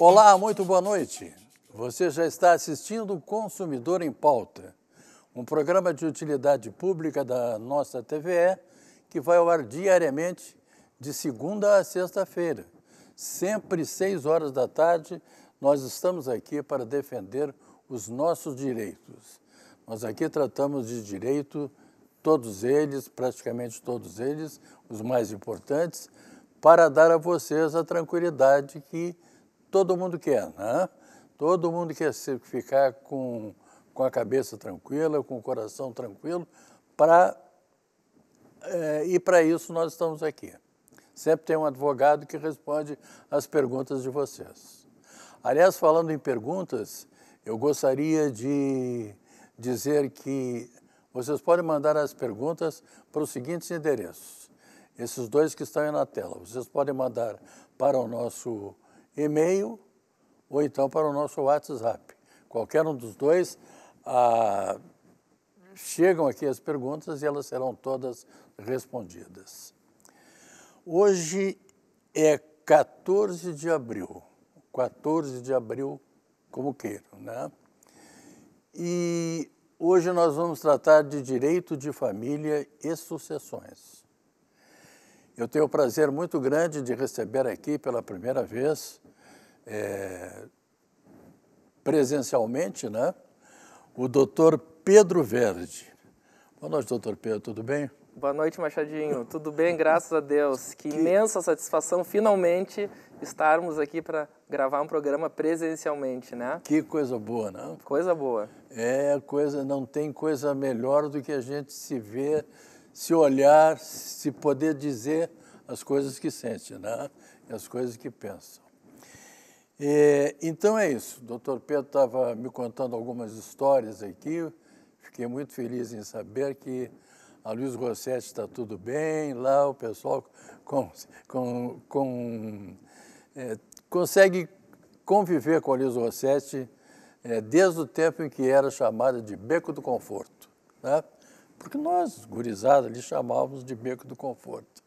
Olá, muito boa noite. Você já está assistindo o Consumidor em Pauta, um programa de utilidade pública da nossa TVE que vai ao ar diariamente de segunda a sexta-feira. Sempre seis horas da tarde, nós estamos aqui para defender os nossos direitos. Nós aqui tratamos de direito, todos eles, praticamente todos eles, os mais importantes, para dar a vocês a tranquilidade que todo mundo quer, né? Todo mundo quer ficar com, com a cabeça tranquila, com o coração tranquilo, para é, eh, e para isso nós estamos aqui. Sempre tem um advogado que responde às perguntas de vocês. Aliás, falando em perguntas, eu gostaria de dizer que vocês podem mandar as perguntas para os seguintes endereços. Esses dois que estão aí na tela. Vocês podem mandar para o nosso e-mail ou então para o nosso WhatsApp. Qualquer um dos dois, ah, chegam aqui as perguntas e elas serão todas respondidas. Hoje é 14 de abril, 14 de abril, como queiro, né? E hoje nós vamos tratar de direito de família e sucessões. Eu tenho o prazer muito grande de receber aqui pela primeira vez, é, presencialmente, né, o doutor Pedro Verde. Boa noite, doutor Pedro, tudo bem? Boa noite, Machadinho. Tudo bem, graças a Deus. Que, que... imensa satisfação, finalmente, estarmos aqui para gravar um programa presencialmente, né? Que coisa boa, não? Né? Coisa boa. É, coisa, não tem coisa melhor do que a gente se ver se olhar, se poder dizer as coisas que sente né? e as coisas que pensa. E, é, então é isso. O doutor Pedro estava me contando algumas histórias aqui. Fiquei muito feliz em saber que a Luiz Rossetti está tudo bem, lá o pessoal com, com, com, é, consegue conviver com a Luiz Rossetti é, desde o tempo em que era chamada de Beco do Conforto. Né? porque nós, gurizada, lhe chamávamos de Beco do Conforto.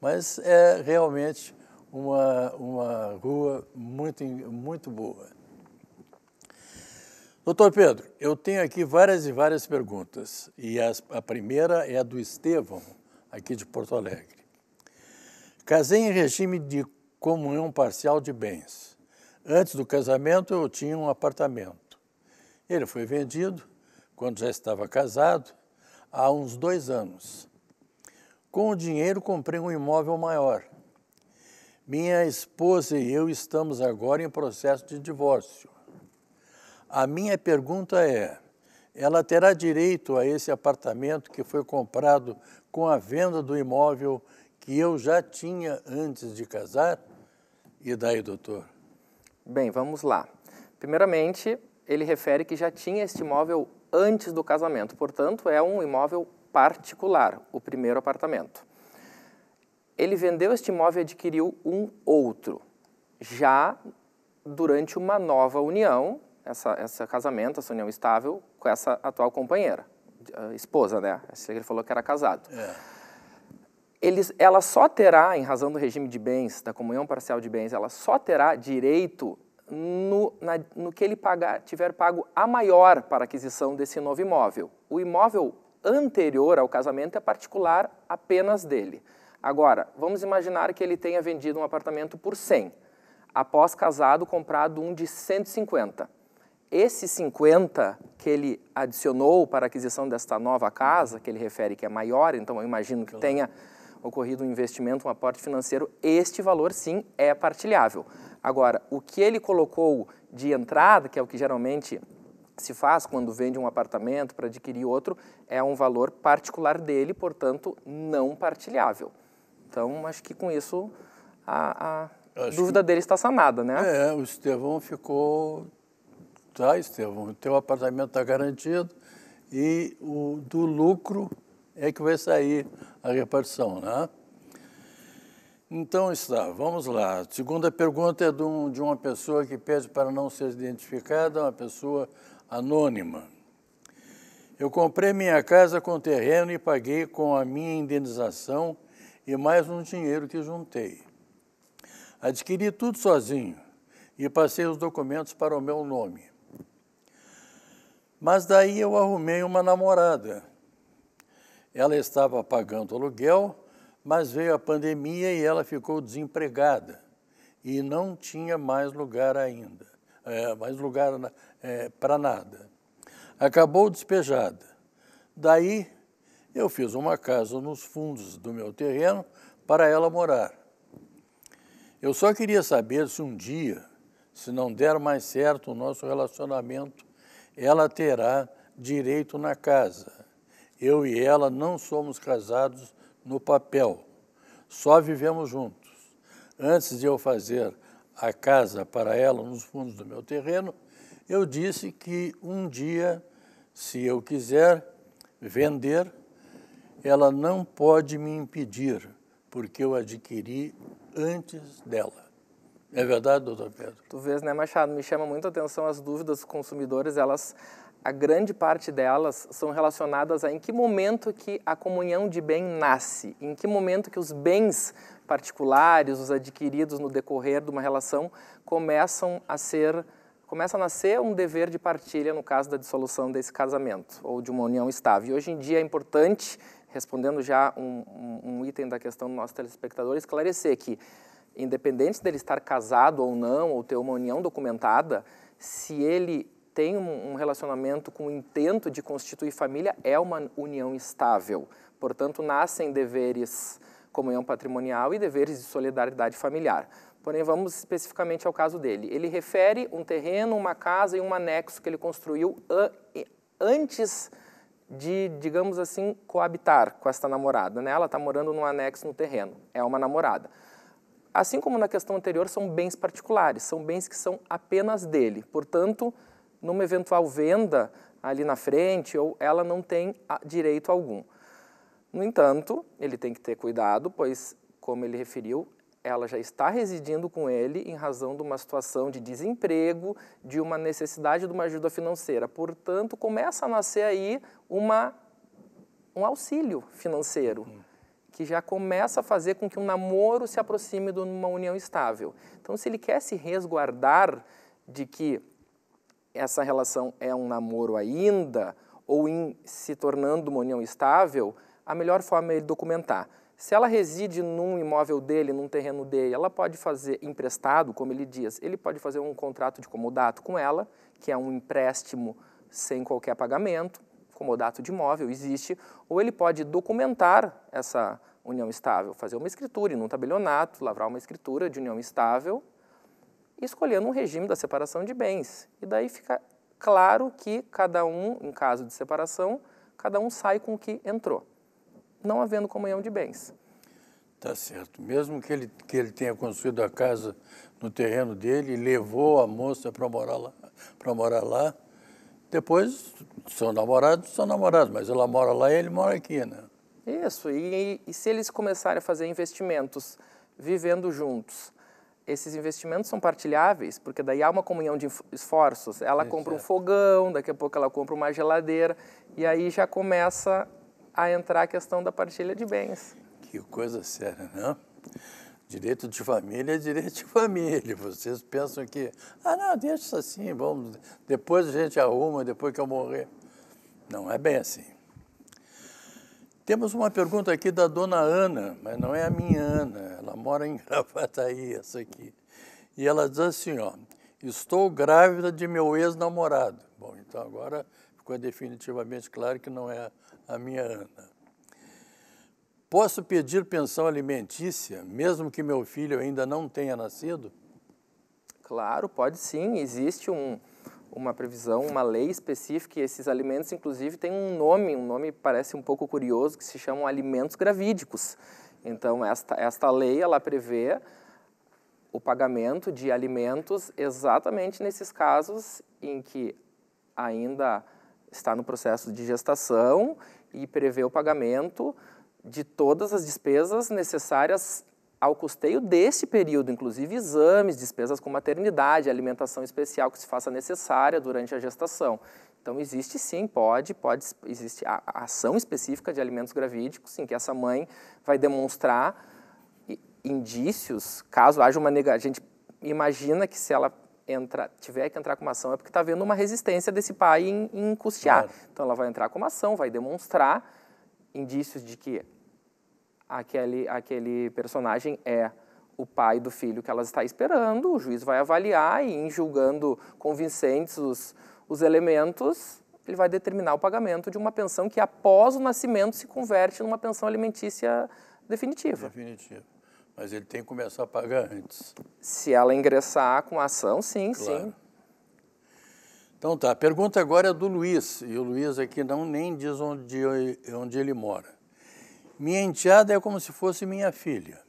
Mas é realmente uma, uma rua muito, muito boa. Doutor Pedro, eu tenho aqui várias e várias perguntas. E as, a primeira é a do Estevão, aqui de Porto Alegre. Casei em regime de comunhão parcial de bens. Antes do casamento, eu tinha um apartamento. Ele foi vendido quando já estava casado há uns dois anos. Com o dinheiro comprei um imóvel maior. Minha esposa e eu estamos agora em processo de divórcio. A minha pergunta é: ela terá direito a esse apartamento que foi comprado com a venda do imóvel que eu já tinha antes de casar? E daí, doutor? Bem, vamos lá. Primeiramente, ele refere que já tinha este imóvel antes do casamento, portanto, é um imóvel particular, o primeiro apartamento. Ele vendeu este imóvel e adquiriu um outro, já durante uma nova união, essa, esse casamento, essa união estável com essa atual companheira, esposa, né? Ele falou que era casado. É. Eles, ela só terá, em razão do regime de bens, da comunhão parcial de bens, ela só terá direito no, na, no que ele pagar, tiver pago a maior para aquisição desse novo imóvel. O imóvel anterior ao casamento é particular apenas dele. Agora, vamos imaginar que ele tenha vendido um apartamento por 100, após casado comprado um de 150. Esse 50 que ele adicionou para aquisição desta nova casa, que ele refere que é maior, então eu imagino que tenha ocorrido um investimento, um aporte financeiro, este valor sim é partilhável. Agora, o que ele colocou de entrada, que é o que geralmente se faz quando vende um apartamento para adquirir outro, é um valor particular dele, portanto, não partilhável. Então, acho que com isso a, a dúvida que... dele está sanada, né? É, o Estevão ficou. Tá, Estevão, o teu apartamento está garantido e o do lucro é que vai sair a repartição, né? Então está, vamos lá. A segunda pergunta é de, um, de uma pessoa que pede para não ser identificada, uma pessoa anônima. Eu comprei minha casa com terreno e paguei com a minha indenização e mais um dinheiro que juntei. Adquiri tudo sozinho e passei os documentos para o meu nome. Mas daí eu arrumei uma namorada ela estava pagando aluguel, mas veio a pandemia e ela ficou desempregada e não tinha mais lugar ainda, é, mais lugar é, para nada. Acabou despejada. Daí eu fiz uma casa nos fundos do meu terreno para ela morar. Eu só queria saber se um dia, se não der mais certo o nosso relacionamento, ela terá direito na casa. Eu e ela não somos casados no papel, só vivemos juntos. Antes de eu fazer a casa para ela nos fundos do meu terreno, eu disse que um dia, se eu quiser vender, ela não pode me impedir, porque eu adquiri antes dela. É verdade, doutor Pedro? Tu vês, né, Machado? Me chama muito a atenção as dúvidas dos consumidores, elas a grande parte delas são relacionadas a em que momento que a comunhão de bem nasce, em que momento que os bens particulares, os adquiridos no decorrer de uma relação, começam a ser começa a nascer um dever de partilha no caso da dissolução desse casamento ou de uma união estável. E hoje em dia é importante, respondendo já um, um, um item da questão do nosso telespectador, esclarecer que, independente dele estar casado ou não, ou ter uma união documentada, se ele tem um relacionamento com o intento de constituir família é uma união estável. Portanto, nascem deveres comunhão patrimonial e deveres de solidariedade familiar. Porém, vamos especificamente ao caso dele. Ele refere um terreno, uma casa e um anexo que ele construiu antes de, digamos assim, coabitar com esta namorada. Né? Ela está morando num anexo no terreno, é uma namorada. Assim como na questão anterior, são bens particulares, são bens que são apenas dele. Portanto, numa eventual venda ali na frente, ou ela não tem ah, direito algum. No entanto, ele tem que ter cuidado, pois, como ele referiu, ela já está residindo com ele em razão de uma situação de desemprego, de uma necessidade de uma ajuda financeira. Portanto, começa a nascer aí uma, um auxílio financeiro, uhum. que já começa a fazer com que um namoro se aproxime de uma união estável. Então, se ele quer se resguardar de que essa relação é um namoro ainda ou em se tornando uma união estável, a melhor forma é ele documentar. Se ela reside num imóvel dele, num terreno dele, ela pode fazer emprestado, como ele diz, ele pode fazer um contrato de comodato com ela, que é um empréstimo sem qualquer pagamento, comodato de imóvel existe, ou ele pode documentar essa união estável, fazer uma escritura, num tabelionato, lavrar uma escritura de união estável escolhendo um regime da separação de bens. E daí fica claro que cada um, em caso de separação, cada um sai com o que entrou, não havendo comunhão de bens. Tá certo. Mesmo que ele, que ele tenha construído a casa no terreno dele, levou a moça para morar lá, para morar lá. Depois são namorados, são namorados, mas ela mora lá e ele mora aqui, né? Isso. E, e se eles começarem a fazer investimentos vivendo juntos, esses investimentos são partilháveis, porque daí há uma comunhão de esforços. Ela é, compra certo. um fogão, daqui a pouco ela compra uma geladeira, e aí já começa a entrar a questão da partilha de bens. Que coisa séria, não? Né? Direito de família é direito de família. Vocês pensam que, ah, não, deixa isso assim, vamos, depois a gente arruma, depois que eu morrer. Não é bem assim. Temos uma pergunta aqui da dona Ana, mas não é a minha Ana, ela mora em Gravataí, essa aqui. E ela diz assim, ó, estou grávida de meu ex-namorado. Bom, então agora ficou definitivamente claro que não é a minha Ana. Posso pedir pensão alimentícia, mesmo que meu filho ainda não tenha nascido? Claro, pode sim. Existe um, uma previsão, uma lei específica, e esses alimentos, inclusive, têm um nome, um nome parece um pouco curioso, que se chamam alimentos gravídicos. Então, esta, esta lei, ela prevê o pagamento de alimentos exatamente nesses casos em que ainda está no processo de gestação e prevê o pagamento de todas as despesas necessárias ao custeio desse período, inclusive exames, despesas com maternidade, alimentação especial que se faça necessária durante a gestação. Então existe sim, pode, pode existe a ação específica de alimentos gravídicos, em que essa mãe vai demonstrar indícios, caso haja uma negação, a gente imagina que se ela entra, tiver que entrar com uma ação é porque está vendo uma resistência desse pai em, em custear. Claro. Então ela vai entrar com uma ação, vai demonstrar indícios de que aquele, aquele personagem é o pai do filho que elas está esperando, o juiz vai avaliar e, em julgando convincentes os, os elementos, ele vai determinar o pagamento de uma pensão que, após o nascimento, se converte numa pensão alimentícia definitiva. Definitiva. Mas ele tem que começar a pagar antes. Se ela ingressar com a ação, sim, claro. sim. Então tá, a pergunta agora é do Luiz, e o Luiz aqui não nem diz onde, onde ele mora. Minha enteada é como se fosse minha filha.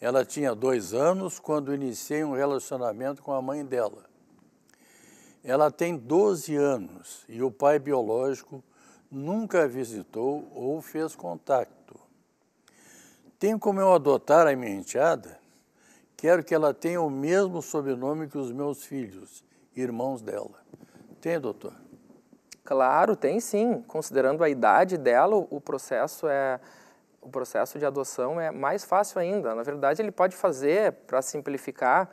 Ela tinha dois anos quando iniciei um relacionamento com a mãe dela. Ela tem 12 anos e o pai biológico nunca a visitou ou fez contato. Tem como eu adotar a minha enteada? Quero que ela tenha o mesmo sobrenome que os meus filhos, irmãos dela. Tem, doutor? Claro, tem sim. Considerando a idade dela, o processo é o processo de adoção é mais fácil ainda. Na verdade, ele pode fazer, para simplificar,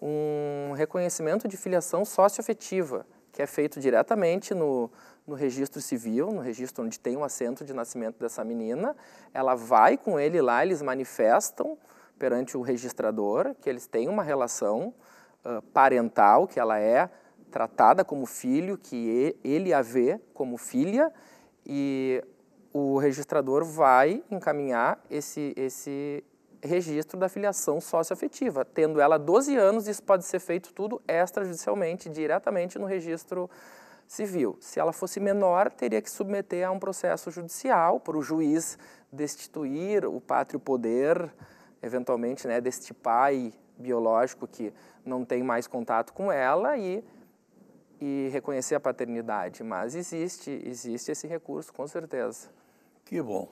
um reconhecimento de filiação socioafetiva, que é feito diretamente no, no registro civil, no registro onde tem o um assento de nascimento dessa menina. Ela vai com ele lá, eles manifestam perante o registrador que eles têm uma relação uh, parental, que ela é tratada como filho, que ele a vê como filha, e o registrador vai encaminhar esse, esse registro da filiação socioafetiva. Tendo ela 12 anos, isso pode ser feito tudo extrajudicialmente, diretamente no registro civil. Se ela fosse menor, teria que submeter a um processo judicial para o juiz destituir o pátrio poder, eventualmente, né, deste pai biológico que não tem mais contato com ela e e reconhecer a paternidade, mas existe, existe esse recurso, com certeza. Que bom.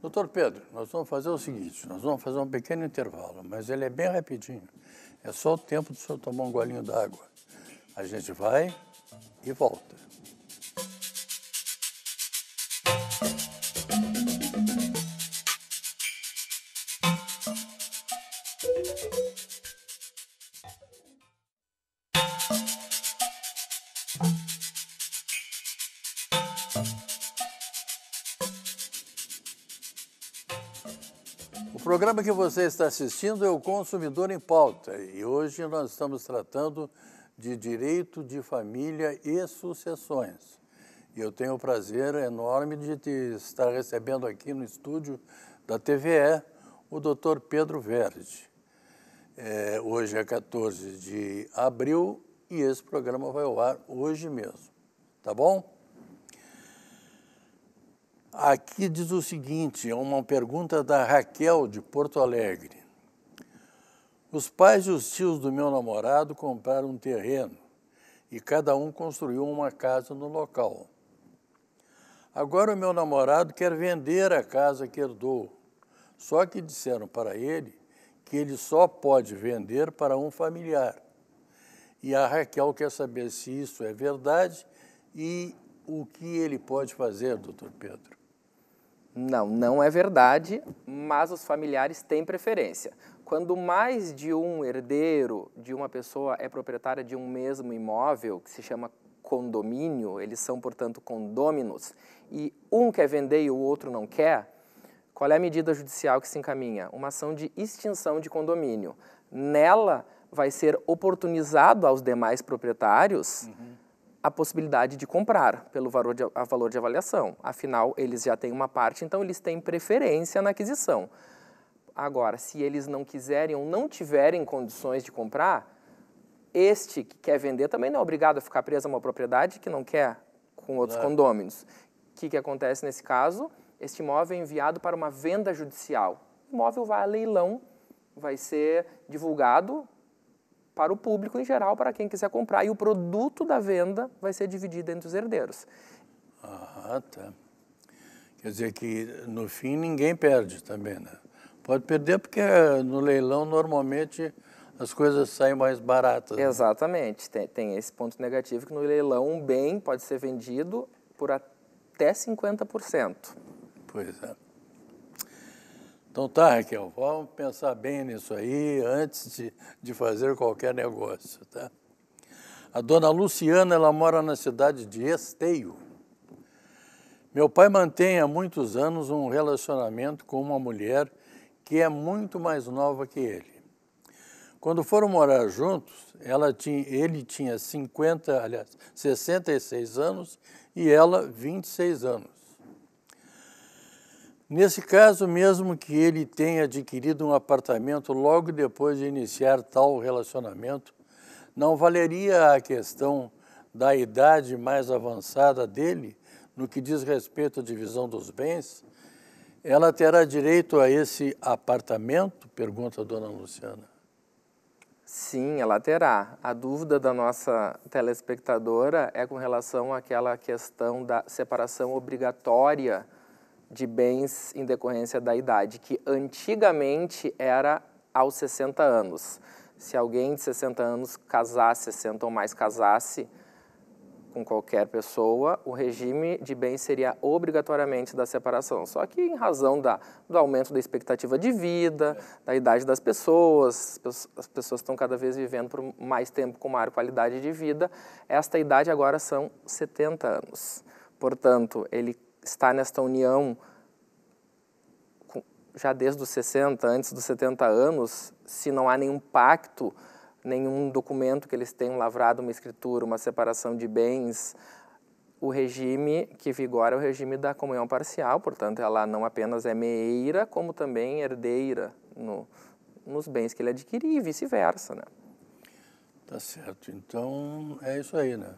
Doutor Pedro, nós vamos fazer o seguinte, nós vamos fazer um pequeno intervalo, mas ele é bem rapidinho. É só o tempo do senhor tomar um golinho d'água. A gente vai e volta. programa que você está assistindo é o Consumidor em Pauta e hoje nós estamos tratando de direito de família e sucessões. E eu tenho o prazer enorme de te estar recebendo aqui no estúdio da TVE o Dr. Pedro Verde. É, hoje é 14 de abril e esse programa vai ao ar hoje mesmo, tá bom? Aqui diz o seguinte: é uma pergunta da Raquel, de Porto Alegre. Os pais e os tios do meu namorado compraram um terreno e cada um construiu uma casa no local. Agora o meu namorado quer vender a casa que herdou, só que disseram para ele que ele só pode vender para um familiar. E a Raquel quer saber se isso é verdade e o que ele pode fazer, doutor Pedro. Não, não é verdade, mas os familiares têm preferência. Quando mais de um herdeiro de uma pessoa é proprietária de um mesmo imóvel, que se chama condomínio, eles são, portanto, condôminos, e um quer vender e o outro não quer, qual é a medida judicial que se encaminha? Uma ação de extinção de condomínio. Nela vai ser oportunizado aos demais proprietários. Uhum a possibilidade de comprar pelo valor de, a valor de avaliação. Afinal, eles já têm uma parte, então eles têm preferência na aquisição. Agora, se eles não quiserem ou não tiverem condições de comprar, este que quer vender também não é obrigado a ficar preso a uma propriedade que não quer com outros é. condôminos. O que, que acontece nesse caso? Este imóvel é enviado para uma venda judicial. O imóvel vai a leilão, vai ser divulgado para o público em geral, para quem quiser comprar, e o produto da venda vai ser dividido entre os herdeiros. Ah, tá. Quer dizer que no fim ninguém perde também, né? Pode perder porque no leilão normalmente as coisas saem mais baratas. Né? Exatamente. Tem, tem, esse ponto negativo que no leilão um bem pode ser vendido por até 50%. Pois é. Então tá, Raquel, vamos pensar bem nisso aí antes de, de fazer qualquer negócio, tá? A dona Luciana, ela mora na cidade de Esteio. Meu pai mantém há muitos anos um relacionamento com uma mulher que é muito mais nova que ele. Quando foram morar juntos, ela tinha, ele tinha 50, aliás, 66 anos e ela 26 anos. Nesse caso, mesmo que ele tenha adquirido um apartamento logo depois de iniciar tal relacionamento, não valeria a questão da idade mais avançada dele no que diz respeito à divisão dos bens? Ela terá direito a esse apartamento? Pergunta a dona Luciana. Sim, ela terá. A dúvida da nossa telespectadora é com relação àquela questão da separação obrigatória de bens em decorrência da idade, que antigamente era aos 60 anos. Se alguém de 60 anos casasse, 60 ou mais casasse com qualquer pessoa, o regime de bens seria obrigatoriamente da separação. Só que em razão da, do aumento da expectativa de vida, da idade das pessoas, as pessoas estão cada vez vivendo por mais tempo com maior qualidade de vida, esta idade agora são 70 anos. Portanto, ele está nesta união já desde os 60, antes dos 70 anos, se não há nenhum pacto, nenhum documento que eles tenham lavrado, uma escritura, uma separação de bens, o regime que vigora é o regime da comunhão parcial, portanto, ela não apenas é meeira, como também herdeira no, nos bens que ele adquirir e vice-versa, né? Tá certo. Então, é isso aí, né?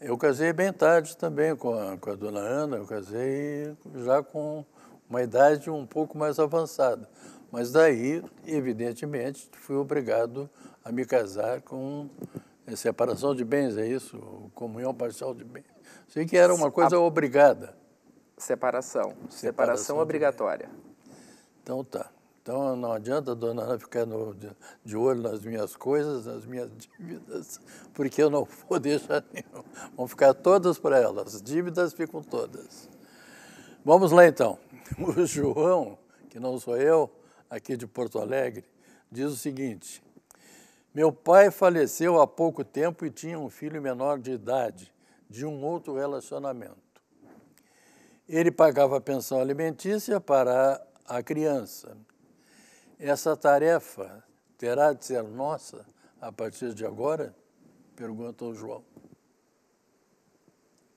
Eu casei bem tarde também com a, com a dona Ana, eu casei já com uma idade um pouco mais avançada. Mas daí, evidentemente, fui obrigado a me casar com é, separação de bens, é isso? Comunhão parcial de bens. Sei que era uma coisa a... obrigada. Separação. Separação, Separação obrigatória. Então tá. Então não adianta a dona Ana ficar no, de olho nas minhas coisas, nas minhas dívidas, porque eu não vou deixar nenhum. Vão ficar todas para elas, dívidas ficam todas. Vamos lá então. O João, que não sou eu, aqui de Porto Alegre, diz o seguinte: Meu pai faleceu há pouco tempo e tinha um filho menor de idade, de um outro relacionamento. Ele pagava a pensão alimentícia para a criança essa tarefa terá de ser nossa a partir de agora? Perguntou João.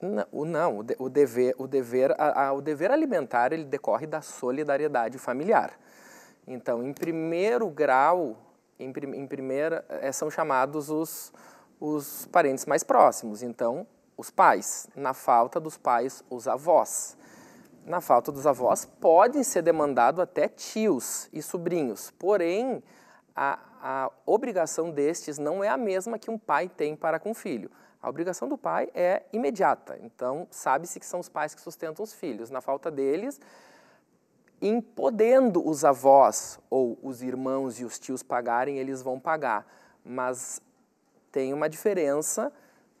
Não, não o, dever, o, dever, a, a, o dever alimentar ele decorre da solidariedade familiar. Então, em primeiro grau, em, em primeira, eh, são chamados os, os parentes mais próximos. Então, os pais. Na falta dos pais, os avós. Na falta dos avós, podem ser demandado até tios e sobrinhos, porém, a, a obrigação destes não é a mesma que um pai tem para com o filho. A obrigação do pai é imediata, então sabe-se que são os pais que sustentam os filhos. Na falta deles, impodendo os avós ou os irmãos e os tios pagarem, eles vão pagar. Mas tem uma diferença,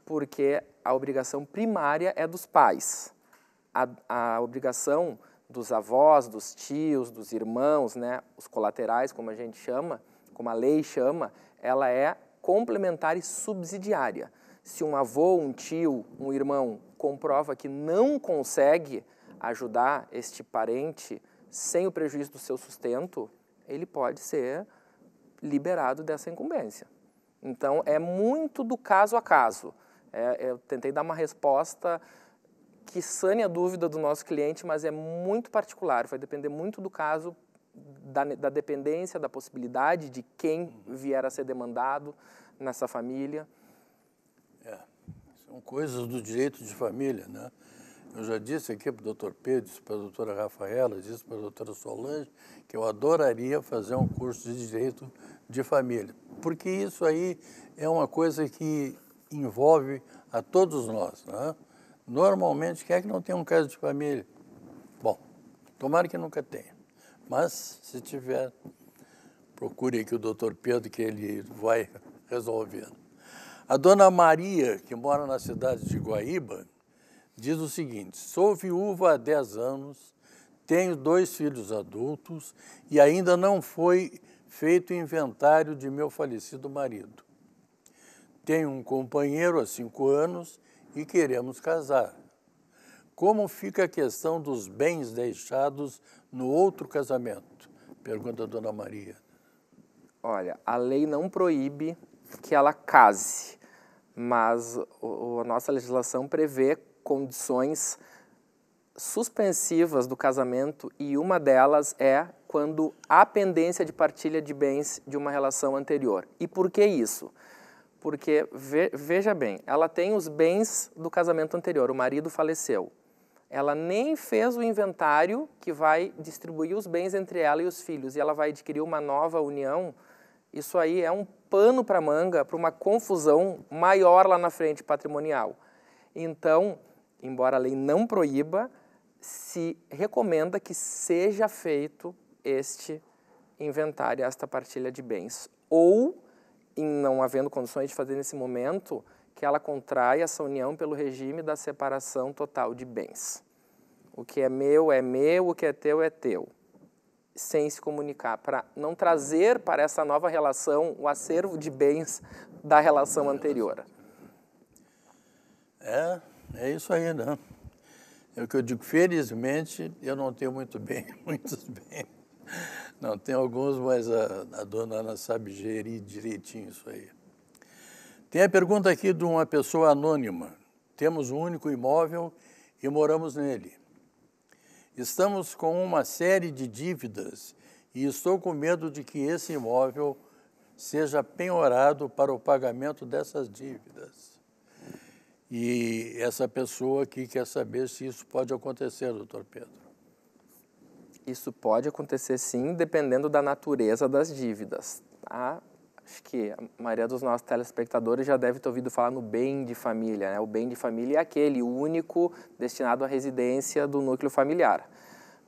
porque a obrigação primária é dos pais a, a obrigação dos avós, dos tios, dos irmãos, né, os colaterais, como a gente chama, como a lei chama, ela é complementar e subsidiária. Se um avô, um tio, um irmão comprova que não consegue ajudar este parente sem o prejuízo do seu sustento, ele pode ser liberado dessa incumbência. Então, é muito do caso a caso. É, eu tentei dar uma resposta que sane a dúvida do nosso cliente, mas é muito particular, vai depender muito do caso, da, da dependência, da possibilidade de quem uhum. vier a ser demandado nessa família. É, são coisas do direito de família, né? Eu já disse aqui para o doutor Pedro, disse para a doutora Rafaela, disse para a doutora Solange, que eu adoraria fazer um curso de direito de família, porque isso aí é uma coisa que envolve a todos nós, né? Normalmente, quem é que não tem um caso de família? Bom, tomara que nunca tenha. Mas, se tiver, procure aqui o doutor Pedro, que ele vai resolvendo. A dona Maria, que mora na cidade de Guaíba, diz o seguinte: sou viúva há 10 anos, tenho dois filhos adultos e ainda não foi feito inventário de meu falecido marido. Tenho um companheiro há cinco anos e queremos casar. Como fica a questão dos bens deixados no outro casamento? Pergunta a Dona Maria. Olha, a lei não proíbe que ela case, mas o, a nossa legislação prevê condições suspensivas do casamento e uma delas é quando há pendência de partilha de bens de uma relação anterior. E por que isso? Porque, veja bem, ela tem os bens do casamento anterior, o marido faleceu. Ela nem fez o inventário que vai distribuir os bens entre ela e os filhos, e ela vai adquirir uma nova união. Isso aí é um pano para manga para uma confusão maior lá na frente patrimonial. Então, embora a lei não proíba, se recomenda que seja feito este inventário, esta partilha de bens. Ou em não havendo condições de fazer nesse momento, que ela contrai essa união pelo regime da separação total de bens. O que é meu é meu, o que é teu é teu. Sem se comunicar, para não trazer para essa nova relação o acervo de bens da relação anterior. É, é isso aí, né? É o que eu digo, felizmente, eu não tenho muito bem, muitos bens. Não, tem alguns, mas a, a dona Ana sabe gerir direitinho isso aí. Tem a pergunta aqui de uma pessoa anônima. Temos um único imóvel e moramos nele. Estamos com uma série de dívidas e estou com medo de que esse imóvel seja penhorado para o pagamento dessas dívidas. E essa pessoa aqui quer saber se isso pode acontecer, doutor Pedro isso pode acontecer sim, dependendo da natureza das dívidas. Tá? Acho que a maioria dos nossos telespectadores já deve ter ouvido falar no bem de família. Né? O bem de família é aquele único destinado à residência do núcleo familiar.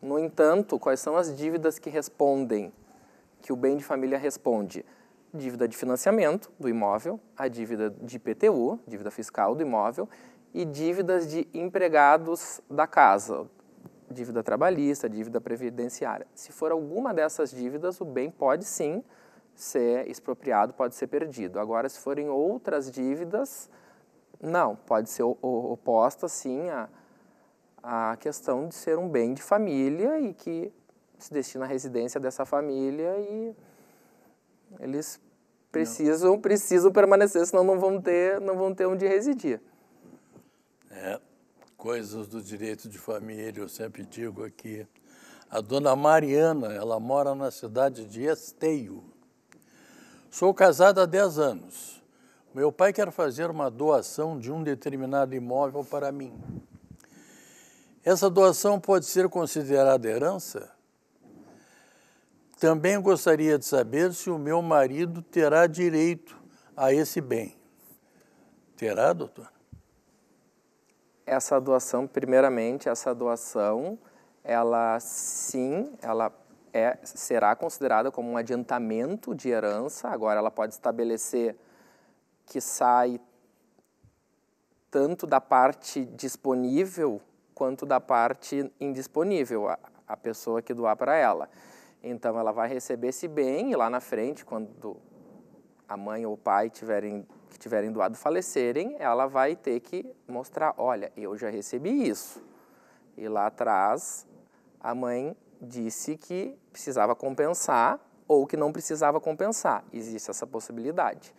No entanto, quais são as dívidas que respondem, que o bem de família responde? Dívida de financiamento do imóvel, a dívida de IPTU, dívida fiscal do imóvel, e dívidas de empregados da casa, dívida trabalhista, dívida previdenciária. Se for alguma dessas dívidas, o bem pode sim ser expropriado, pode ser perdido. Agora, se forem outras dívidas, não, pode ser oposta sim à, questão de ser um bem de família e que se destina à residência dessa família e eles precisam, precisam permanecer, senão não vão ter, não vão ter onde residir. É, coisas do direito de família, eu sempre digo aqui. A dona Mariana, ela mora na cidade de Esteio. Sou casada há 10 anos. Meu pai quer fazer uma doação de um determinado imóvel para mim. Essa doação pode ser considerada herança? Também gostaria de saber se o meu marido terá direito a esse bem. Terá, doutor? essa doação, primeiramente, essa doação, ela sim, ela é, será considerada como um adiantamento de herança. Agora, ela pode estabelecer que sai tanto da parte disponível quanto da parte indisponível, a, a pessoa que doar para ela. Então, ela vai receber esse bem e lá na frente, quando a mãe ou o pai tiverem que tiverem doado falecerem, ela vai ter que mostrar, olha, eu já recebi isso. E lá atrás, a mãe disse que precisava compensar ou que não precisava compensar. Existe essa possibilidade.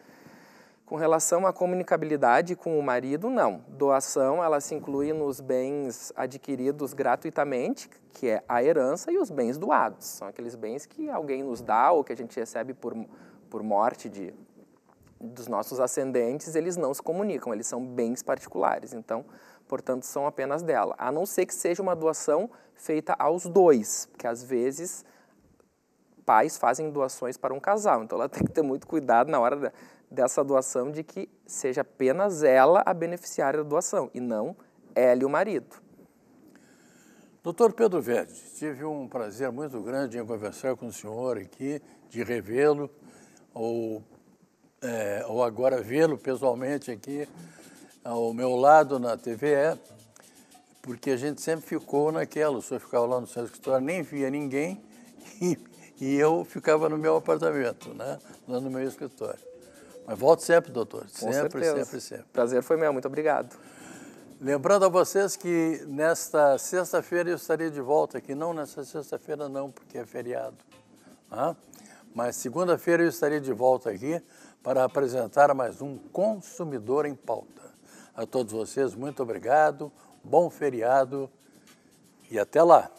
Com relação à comunicabilidade com o marido, não. Doação, ela se inclui nos bens adquiridos gratuitamente, que é a herança, e os bens doados. São aqueles bens que alguém nos dá ou que a gente recebe por, por morte de dos nossos ascendentes, eles não se comunicam, eles são bens particulares. Então, portanto, são apenas dela. A não ser que seja uma doação feita aos dois, porque às vezes pais fazem doações para um casal. Então, ela tem que ter muito cuidado na hora dessa doação de que seja apenas ela a beneficiária da doação e não ela e o marido. Doutor Pedro Verde, tive um prazer muito grande em conversar com o senhor aqui, de revê-lo. O é, ou agora vê-lo pessoalmente aqui ao meu lado na TVE, é, porque a gente sempre ficou naquela. O senhor ficava lá no seu escritório, nem via ninguém e, e eu ficava no meu apartamento, né? lá no meu escritório. Mas volto sempre, doutor. Sempre, sempre, sempre. Prazer foi meu, muito obrigado. Lembrando a vocês que nesta sexta-feira eu estarei de volta aqui. Não nesta sexta-feira, não, porque é feriado. Ah? Mas segunda-feira eu estarei de volta aqui para apresentar mais um Consumidor em Pauta. A todos vocês, muito obrigado, bom feriado e até lá!